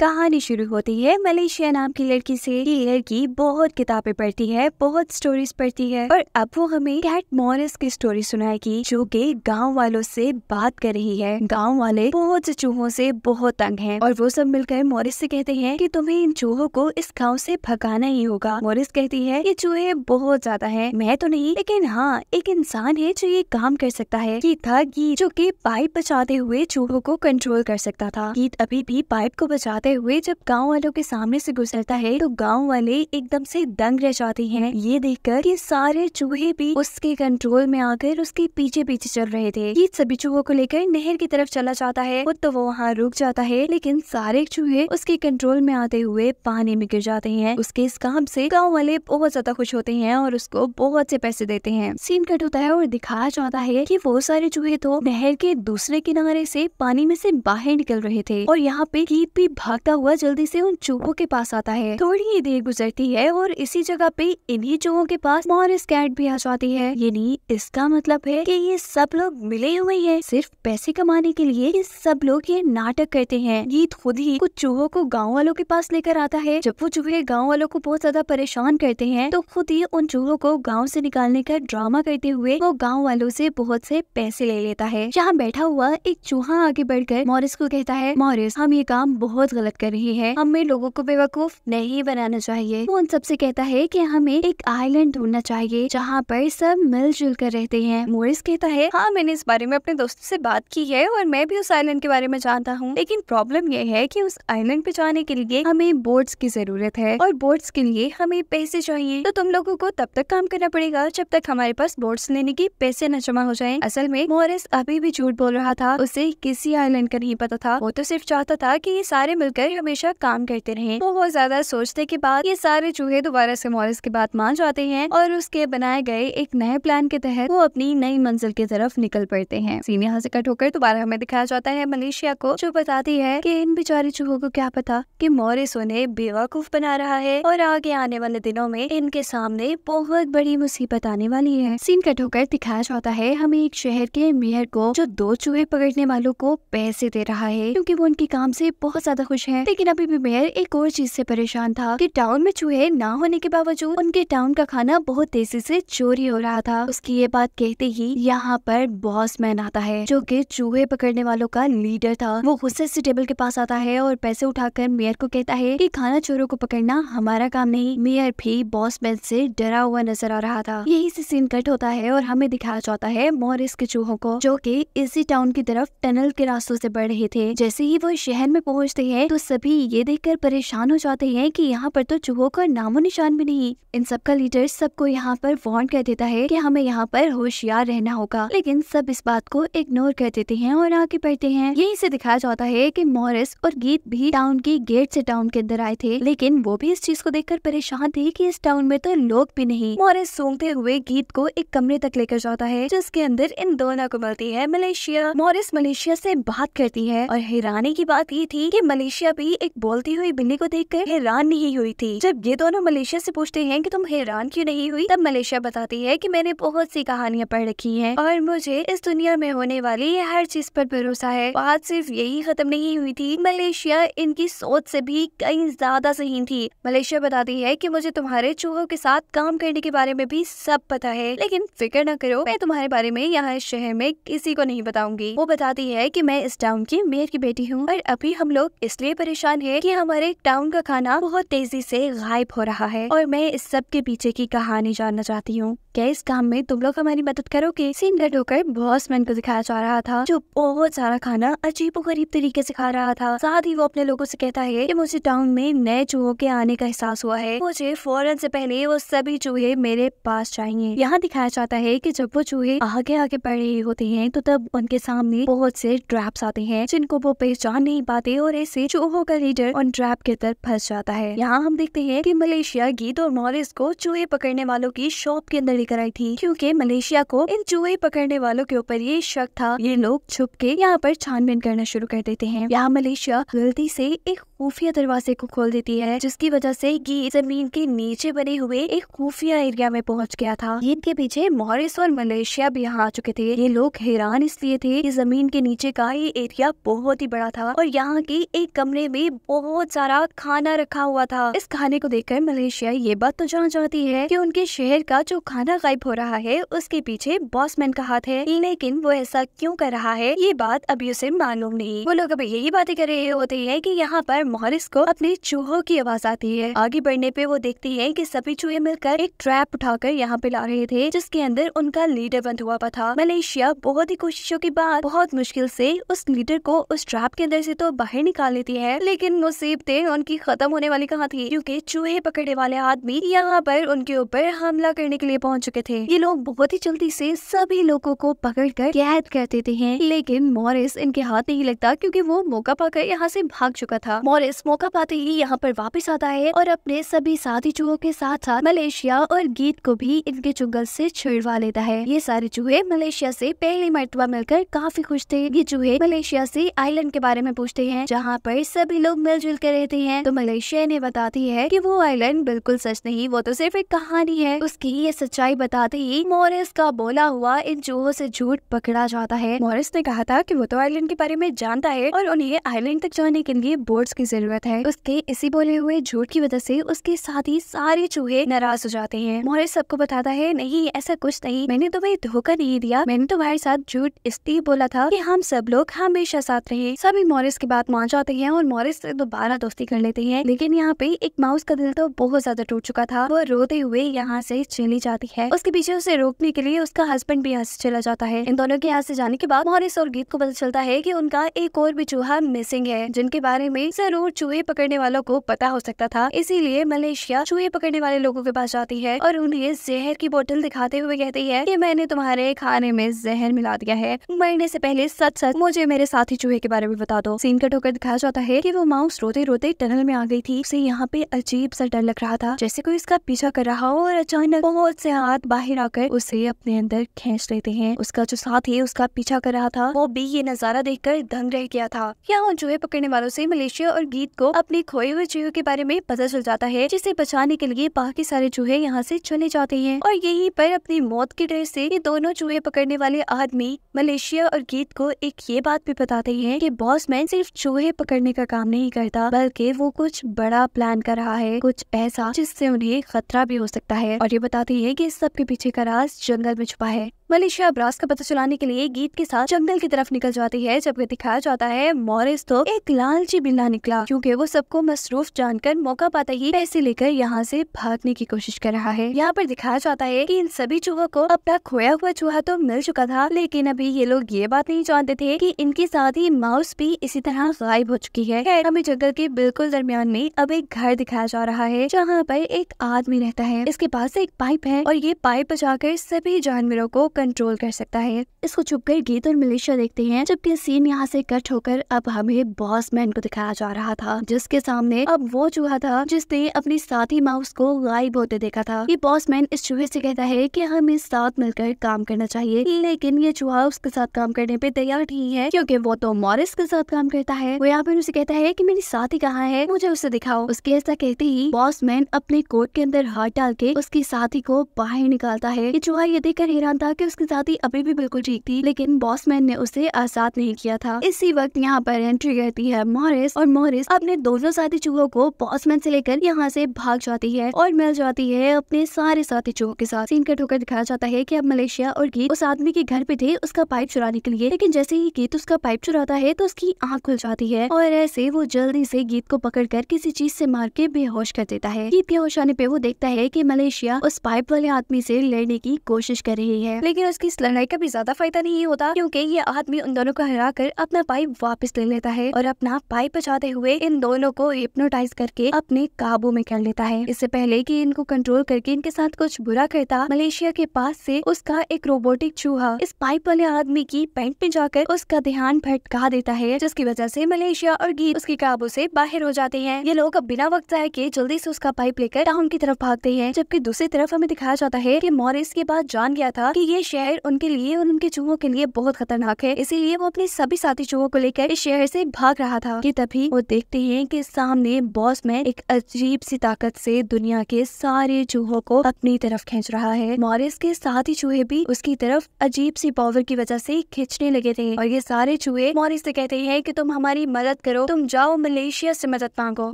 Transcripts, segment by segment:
कहानी शुरू होती है मलेशिया नाम की लड़की से ये लड़की बहुत किताबें पढ़ती है बहुत स्टोरीज पढ़ती है और अब वो हमें कैट मॉरिस की स्टोरी सुनाएगी जो कि गांव वालों से बात कर रही है गांव वाले बहुत से चूहों से बहुत तंग हैं और वो सब मिलकर मॉरिस से कहते हैं कि तुम्हें इन चूहों को इस गाँव से भगाना ही होगा मॉरिस कहती है ये चूहे बहुत ज्यादा है मैं तो नहीं लेकिन हाँ एक इंसान है जो ये काम कर सकता है गीत था गीत जो की पाइप बचाते हुए चूहों को कंट्रोल कर सकता था गीत अभी भी पाइप को बचाता जाते हुए जब गाँव वालों के सामने से गुजरता है तो गाँव वाले एकदम से दंग रह जाते हैं ये देखकर कि सारे चूहे भी उसके कंट्रोल में आकर उसके पीछे पीछे चल रहे थे ये सभी चूहों को लेकर नहर की तरफ चला जाता है खुद तो वो वहाँ रुक जाता है लेकिन सारे चूहे उसके कंट्रोल में आते हुए पानी में गिर जाते हैं उसके इस काम से गाँव वाले बहुत ज्यादा खुश होते हैं और उसको बहुत से पैसे देते हैं सीन कट होता है और दिखाया जाता है की वो सारे चूहे तो नहर के दूसरे किनारे से पानी में से बाहर निकल रहे थे और यहाँ पे गीत भी भाग भागता हुआ जल्दी से उन चूहों के पास आता है थोड़ी ही देर गुजरती है और इसी जगह पे इन्हीं चूहों के पास मॉरिस कैट भी आ जाती है नहीं इसका मतलब है कि ये सब लोग मिले हुए हैं सिर्फ पैसे कमाने के लिए ये सब लोग ये नाटक करते हैं ये खुद ही कुछ चूहों को गाँव वालों के पास लेकर आता है जब वो चूहे गाँव वालों को बहुत ज्यादा परेशान करते हैं तो खुद ही उन चूहों को गाँव ऐसी निकालने का ड्रामा करते हुए वो गाँव वालों ऐसी बहुत से पैसे ले लेता है यहाँ बैठा हुआ एक चूहा आगे बढ़कर मॉरिस को कहता है मॉरिस हम ये काम बहुत गलत गलत कर रही है हमें लोगों को बेवकूफ नहीं बनाना चाहिए वो उन सबसे कहता है कि हमें एक आइलैंड ढूंढना चाहिए जहाँ पर सब मिलजुल कर रहते हैं मोरिस कहता है हाँ मैंने इस बारे में अपने दोस्तों से बात की है और मैं भी उस आइलैंड के बारे में जानता हूँ लेकिन प्रॉब्लम यह है की उस आइलैंड पे जाने के लिए हमें बोट्स की जरूरत है और बोट्स के लिए हमें पैसे चाहिए तो तुम लोगो को तब तक काम करना पड़ेगा जब तक हमारे पास बोर्ड लेने की पैसे न जमा हो जाए असल में मोरिस अभी भी झूठ बोल रहा था उसे किसी आइलैंड का नहीं पता था वो तो सिर्फ चाहता था की ये सारे मिल कर हमेशा काम करते रहे तो वो बहुत ज्यादा सोचने के बाद ये सारे चूहे दोबारा मॉरिस की बात मान जाते हैं और उसके बनाए गए एक नए प्लान के तहत वो अपनी नई मंजिल की तरफ निकल पड़ते हैं सीन यहाँ से कट होकर दोबारा हमें दिखाया जाता है मलेशिया को जो बताती है की इन बेचारे चूहों को क्या पता की मॉरिस उन्हें बेवकूफ बना रहा है और आगे आने वाले दिनों में इनके सामने बहुत बड़ी मुसीबत आने वाली है सीन कट होकर दिखाया जाता है हमें एक शहर के मेयर को जो दो चूहे पकड़ने वालों को पैसे दे रहा है क्योंकि वो उनके काम से बहुत ज्यादा खुश खुश है लेकिन अभी भी मेयर एक और चीज से परेशान था कि टाउन में चूहे ना होने के बावजूद उनके टाउन का खाना बहुत तेजी से चोरी हो रहा था उसकी ये बात कहते ही यहाँ पर बॉस मैन आता है जो की चूहे पकड़ने वालों का लीडर था वो गुस्से से टेबल के पास आता है और पैसे उठाकर मेयर को कहता है की खाना चोरों को पकड़ना हमारा काम नहीं मेयर भी बॉस मैन से डरा हुआ नजर आ रहा था यही से सीन कट होता है और हमें दिखाया जाता है मॉरिस के चूहों को जो कि इसी टाउन की तरफ टनल के रास्तों से बढ़ रहे थे जैसे ही वो शहर में पहुंचते हैं तो सभी ये देखकर परेशान हो जाते हैं कि यहाँ पर तो चूहों का नामो निशान भी नहीं इन सबका लीडर सबको यहाँ पर वार्न कर देता है कि हमें यहाँ पर होशियार रहना होगा लेकिन सब इस बात को इग्नोर कर देते हैं और आगे बढ़ते हैं यही से दिखाया जाता है कि मॉरिस और गीत भी टाउन की गेट से टाउन के अंदर आए थे लेकिन वो भी इस चीज को देख परेशान थे की इस टाउन में तो लोग भी नहीं मॉरिस सूंघते हुए गीत को एक कमरे तक लेकर जाता है जिसके अंदर इन दोनों को मिलती है मलेशिया मॉरिस मलेशिया ऐसी बात करती है और हैरानी की बात ये थी की मलेशिया मलेशिया भी एक बोलती हुई बिल्ली को देख कर हैरान नहीं हुई थी जब ये दोनों मलेशिया से पूछते हैं कि तुम हैरान क्यों नहीं हुई तब मलेशिया बताती है कि मैंने बहुत सी कहानियां पढ़ रखी हैं और मुझे इस दुनिया में होने वाली हर चीज पर भरोसा है बात सिर्फ यही खत्म नहीं हुई थी मलेशिया इनकी सोच से भी कई ज्यादा सही थी मलेशिया बताती है कि मुझे तुम्हारे चूहों के साथ काम करने के बारे में भी सब पता है लेकिन फिक्र न करो मैं तुम्हारे बारे में यहाँ इस शहर में किसी को नहीं बताऊंगी वो बताती है की मैं इस टाउन की मेयर की बेटी हूँ और अभी हम लोग इसलिए परेशान है कि हमारे टाउन का खाना बहुत तेजी से गायब हो रहा है और मैं इस सब के पीछे की कहानी जानना चाहती हूँ क्या इस काम में तुम लोग हमारी मदद करोगे सीन रेड होकर बॉसमैन को दिखाया जा रहा था जो बहुत सारा खाना अजीब गरीब तरीके से खा रहा था साथ ही वो अपने लोगों से कहता है कि मुझे टाउन में नए चूहों के आने का एहसास हुआ है मुझे फौरन से पहले वो सभी चूहे मेरे पास चाहिए यहाँ दिखाया जाता है की जब वो चूहे आगे आगे बढ़ रहे होते हैं तो तब उनके सामने बहुत से ट्रैप्स आते हैं जिनको वो पहचान नहीं पाते और ऐसे चूहों का लीडर ऑन ट्रैप के अंदर फंस जाता है यहाँ हम देखते हैं कि मलेशिया गीत और मॉरिस को चूहे पकड़ने वालों की शॉप के अंदर लेकर आई थी क्योंकि मलेशिया को इन चूहे पकड़ने वालों के ऊपर ये शक था ये लोग छुप के यहाँ पर छानबीन करना शुरू कर देते हैं यहाँ मलेशिया गलती से एक खुफिया दरवाजे को खोल देती है जिसकी वजह से गी जमीन के नीचे बने हुए एक खुफिया एरिया में पहुंच गया था गीत के पीछे मॉरिस और मलेशिया भी यहाँ आ चुके थे ये लोग हैरान इसलिए थे कि जमीन के नीचे का ये एरिया बहुत ही बड़ा था और यहाँ की एक कमरे में बहुत सारा खाना रखा हुआ था इस खाने को देखकर मलेशिया ये बात तो जान चाहती है की उनके शहर का जो खाना गायब हो रहा है उसके पीछे बॉसमैन का हाथ है लेकिन वो ऐसा क्यों कर रहा है ये बात अभी उसे मालूम नहीं वो लोग अभी यही बातें कर रहे होते है की यहाँ पर पर मॉरिस को अपने चूहों की आवाज आती है आगे बढ़ने पे वो देखती है कि सभी चूहे मिलकर एक ट्रैप उठाकर यहाँ पे ला रहे थे जिसके अंदर उनका लीडर बंद हुआ पा था मलेशिया बहुत ही कोशिशों के बाद बहुत मुश्किल से उस लीडर को उस ट्रैप के अंदर से तो बाहर निकाल लेती है लेकिन मुसीबतें उनकी खत्म होने वाली कहाँ थी क्यूँकी चूहे पकड़ने वाले आदमी यहाँ पर उनके ऊपर हमला करने के लिए पहुंच चुके थे ये लोग बहुत ही जल्दी से सभी लोगों को पकड़ कर कैद कर देते हैं लेकिन मॉरिस इनके हाथ नहीं लगता क्योंकि वो मौका पाकर यहाँ से भाग चुका था और इस मौका पाते ही यहाँ पर वापस आता है और अपने सभी साथी चूहों के साथ साथ मलेशिया और गीत को भी इनके चुंगल से छिड़वा लेता है ये सारे चूहे मलेशिया से पहली मरतबा मिलकर काफी खुश थे ये चूहे मलेशिया से आइलैंड के बारे में पूछते हैं जहाँ पर सभी लोग मिलजुल कर रहते हैं तो मलेशिया ने बताती है की वो आईलैंड बिल्कुल सच नहीं वो तो सिर्फ एक कहानी है उसकी ये सच्चाई बताते ही मॉरिस का बोला हुआ इन चूहों से झूठ पकड़ा जाता है मॉरिस ने कहा था की वो तो आईलैंड के बारे में जानता है और उन्हें आईलैंड तक जाने के लिए बोर्ड के की जरूरत है उसके इसी बोले हुए झूठ की वजह से उसके साथ ही सारे चूहे नाराज हो जाते हैं मोरिस सबको बताता है नहीं ऐसा कुछ नहीं मैंने तुम्हें धोखा नहीं दिया मैंने तुम्हारे साथ झूठ इसलिए बोला था की हम सब लोग हमेशा साथ रहे सभी मोरिस की बात मान जाते हैं और मोरिस ऐसी दोबारा दोस्ती कर लेते हैं लेकिन यहाँ पे एक माउस का दिल तो बहुत ज्यादा टूट चुका था वो रोते हुए यहाँ से चली जाती है उसके पीछे उसे रोकने के लिए उसका हस्बैंड भी यहाँ से चला जाता है इन दोनों के यहाँ से जाने के बाद मोरिस और गीत को पता चलता है की उनका एक और भी चूहा मिसिंग है जिनके बारे में सर जरूर चूहे पकड़ने वालों को पता हो सकता था इसीलिए मलेशिया चूहे पकड़ने वाले लोगों के पास जाती है और उन्हें जहर की बोतल दिखाते हुए कहती है की मैंने तुम्हारे खाने में जहर मिला दिया है मरने से पहले सच सच मुझे मेरे साथी चूहे के बारे में बता दो सीन कट होकर दिखाया जाता है की वो माउस रोते रोते टनल में आ गई थी उसे यहाँ पे अजीब सा डर लग रहा था जैसे कोई इसका पीछा कर रहा हो और अचानक बहुत से हाथ बाहर आकर उसे अपने अंदर खींच लेते हैं उसका जो साथी उसका पीछा कर रहा था वो भी ये नजारा देखकर दंग रह गया था यहाँ चूहे पकड़ने वालों से मलेशिया और और गीत को अपने खोए हुए चूहे के बारे में पता चल जाता है जिसे बचाने के लिए बाकी सारे चूहे यहाँ से चले जाते हैं और यहीं पर अपनी मौत के डर से ये दोनों चूहे पकड़ने वाले आदमी मलेशिया और गीत को एक ये बात भी बताते हैं कि बॉसमैन सिर्फ चूहे पकड़ने का काम नहीं करता बल्कि वो कुछ बड़ा प्लान कर रहा है कुछ ऐसा जिससे उन्हें खतरा भी हो सकता है और ये बताती है की इस पीछे का राज जंगल में छुपा है मलेशिया ब्रास का पता चलाने के लिए गीत के साथ जंगल की तरफ निकल जाती है जब दिखाया जाता है मॉरिस तो एक लालची बिल्ला निकला क्योंकि वो सबको मसरूफ जानकर मौका पाता ही पैसे लेकर यहाँ से भागने की कोशिश कर रहा है यहाँ पर दिखाया जाता है कि इन सभी चूहों को अपना खोया हुआ चूहा तो मिल चुका था लेकिन अभी ये लोग ये बात नहीं जानते थे की इनके साथ ही माउस भी इसी तरह गायब हो चुकी है हमें जंगल के बिल्कुल दरमियान में अब एक घर दिखाया जा रहा है जहाँ पर एक आदमी रहता है इसके पास एक पाइप है और ये पाइप बचा सभी जानवरों को कंट्रोल कर सकता है इसको छुप कर गीत और मिलिशिया देखते हैं जबकि सीन यहाँ से कट होकर अब हमें बॉस मैन को दिखाया जा रहा था जिसके सामने अब वो चूहा था जिसने अपनी साथी माउस को गायब होते देखा था ये बॉस मैन इस चूहे से कहता है कि हमें साथ मिलकर काम करना चाहिए लेकिन ये चूहा उसके साथ काम करने पे तैयार नहीं है क्योंकि वो तो मॉरिस के साथ काम करता है वो यहाँ पर उसे कहता है कि मेरी साथी कहाँ है मुझे उसे दिखाओ उसके ऐसा कहते ही बॉस मैन अपने कोट के अंदर हाथ डाल के उसकी साथी को बाहर निकालता है ये चूहा ये देखकर हैरान था कि कि उसकी दादी अभी भी बिल्कुल ठीक थी लेकिन बॉसमैन ने उसे आजाद नहीं किया था इसी वक्त यहाँ पर एंट्री करती है मॉरिस और मॉरिस अपने दोनों साथी चूहों को बॉसमैन से लेकर यहाँ से भाग जाती है और मिल जाती है अपने सारे साथी चूहों के साथ सीन कट होकर दिखाया जाता है की अब मलेशिया और गीत उस आदमी के घर पे थे उसका पाइप चुराने के लिए लेकिन जैसे ही गीत उसका पाइप चुराता है तो उसकी आँख खुल जाती है और ऐसे वो जल्दी से गीत को पकड़ कर किसी चीज से मार के बेहोश कर देता है गीत बेहोश आने पे वो देखता है की मलेशिया उस पाइप वाले आदमी से लड़ने की कोशिश कर रही है लेकिन उसकी इस लड़ाई का भी ज्यादा फायदा नहीं होता क्योंकि ये आदमी उन दोनों को हरा कर अपना पाइप वापस ले लेता है और अपना पाइप बचाते हुए इन दोनों को हिप्नोटाइज करके अपने काबू में कर लेता है इससे पहले की इनको कंट्रोल करके इनके साथ कुछ बुरा करता मलेशिया के पास से उसका एक रोबोटिक चूहा इस पाइप वाले आदमी की पेंट में जाकर उसका ध्यान भटका देता है जिसकी वजह से मलेशिया और गीत उसके काबू से बाहर हो जाते हैं ये लोग अब बिना वक्त आए के जल्दी से उसका पाइप लेकर टाउन की तरफ भागते हैं जबकि दूसरी तरफ हमें दिखाया जाता है कि मॉरिस के बाद जान गया था कि ये शहर उनके लिए और उनके चूहों के लिए बहुत खतरनाक है इसीलिए वो अपने सभी साथी चूहों को लेकर इस शहर से भाग रहा था कि तभी वो देखते हैं कि सामने बॉस मैन एक अजीब सी ताकत से दुनिया के सारे चूहों को अपनी तरफ खींच रहा है मॉरिस के साथी चूहे भी उसकी तरफ अजीब सी पावर की वजह से खींचने लगे थे और ये सारे चूहे मॉरिस से कहते हैं कि तुम हमारी मदद करो तुम जाओ मलेशिया से मदद मांगो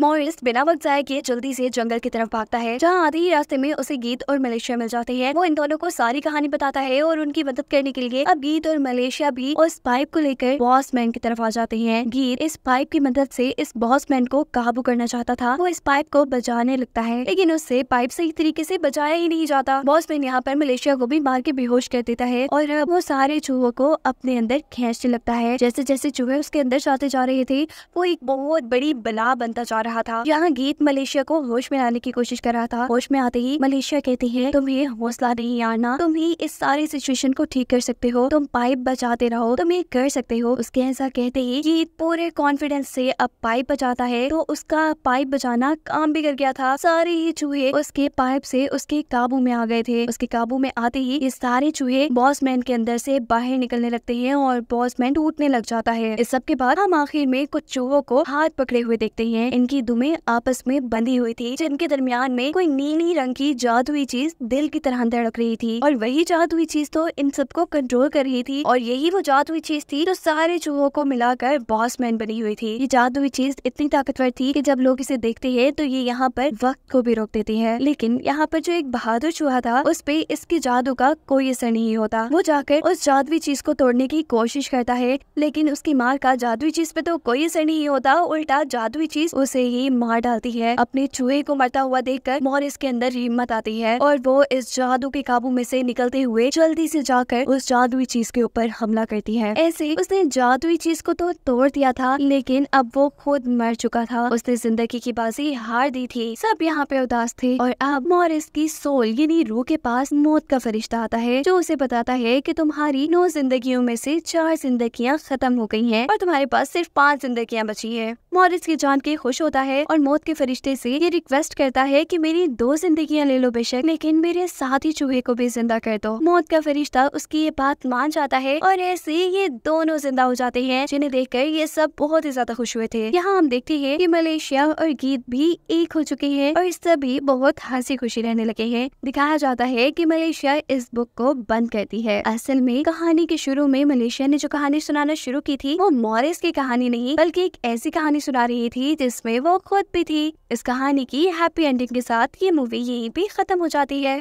मॉरिस बिना वक्त जाए किए जल्दी से जंगल की तरफ भागता है जहाँ आधे ही रास्ते में उसे गीत और मलेशिया मिल जाती है वो इन दोनों को सारी कहानी बताता है गए और उनकी मदद करने के लिए अब गीत और मलेशिया भी उस पाइप को लेकर बॉसमैन की तरफ आ जाते हैं गीत इस पाइप की मदद से इस बॉसमैन को काबू करना चाहता था वो इस पाइप को बचाने लगता है लेकिन उससे पाइप सही तरीके से बचाया ही नहीं जाता बॉसमैन यहाँ पर मलेशिया को भी मार के बेहोश कर देता है और वो सारे चूहों को अपने अंदर खींचने लगता है जैसे जैसे चूहे उसके अंदर जाते जा रहे थे वो एक बहुत बड़ी बला बनता जा रहा था यहाँ गीत मलेशिया को होश में लाने की कोशिश कर रहा था होश में आते ही मलेशिया कहती है तुम्हें हौसला नहीं आना तुम ही इस सारे सिचुएशन को ठीक कर सकते हो तुम पाइप बचाते रहो तुम ये कर सकते हो उसके ऐसा कहते ही कि पूरे कॉन्फिडेंस से अब पाइप बचाता है तो उसका पाइप बचाना काम भी कर गया था सारे ही चूहे उसके पाइप से उसके काबू में आ गए थे उसके काबू में आते ही ये सारे चूहे बॉसमैन के अंदर से बाहर निकलने लगते हैं और बॉसमैन टूटने लग जाता है इस सबके बाद हम आखिर में कुछ चूहों को हाथ पकड़े हुए देखते हैं इनकी दुमे आपस में बंधी हुई थी जिनके दरमियान में कोई नीली रंग की जादुई चीज दिल की तरह धड़क रही थी और वही जादुई चीज चीज तो इन सबको कंट्रोल कर रही थी और यही वो जादुई चीज थी जो सारे चूहों को मिलाकर बॉसमैन बनी हुई थी ये जादुई चीज इतनी ताकतवर थी कि जब लोग इसे देखते हैं तो ये यहाँ पर वक्त को भी रोक देती है लेकिन यहाँ पर जो एक बहादुर चूहा था उस पे इसके जादू का कोई असर नहीं होता वो जाकर उस जादुई चीज को तोड़ने की कोशिश करता है लेकिन उसकी मार का जादुई चीज पे तो कोई असर नहीं होता उल्टा जादुई चीज उसे ही मार डालती है अपने चूहे को मरता हुआ देख कर मोर इसके अंदर हिम्मत आती है और वो इस जादू के काबू में से निकलते हुए चल जल्दी से जाकर उस जादुई चीज के ऊपर हमला करती है ऐसे उसने जादुई चीज को तो तोड़ दिया था लेकिन अब वो खुद मर चुका था उसने जिंदगी की बाजी हार दी थी सब यहाँ पे उदास थे और अब मॉरिस की सोल यानी रूह के पास मौत का फरिश्ता आता है जो उसे बताता है की तुम्हारी नौ जिंदगियों में से चार जिंदगी खत्म हो गई है और तुम्हारे पास सिर्फ पाँच जिंदगी बची है मॉरिस की जान के खुश होता है और मौत के फरिश्ते से ये रिक्वेस्ट करता है कि मेरी दो जिंदगियां ले लो बेशक लेकिन मेरे साथ ही चूहे को भी जिंदा कर दो मौत का या फरिश्ता उसकी ये बात मान जाता है और ऐसे ये दोनों जिंदा हो जाते हैं जिन्हें कर ये सब बहुत ही ज्यादा खुश हुए थे यहाँ हम देखते हैं कि मलेशिया और गीत भी एक हो चुके हैं और सभी बहुत हंसी खुशी रहने लगे हैं दिखाया जाता है कि मलेशिया इस बुक को बंद करती है असल में कहानी के शुरू में मलेशिया ने जो कहानी सुनाना शुरू की थी वो मॉरिस की कहानी नहीं बल्कि एक ऐसी कहानी सुना रही थी जिसमे वो खुद भी थी इस कहानी की हैप्पी एंडिंग के साथ ये मूवी यही भी खत्म हो जाती है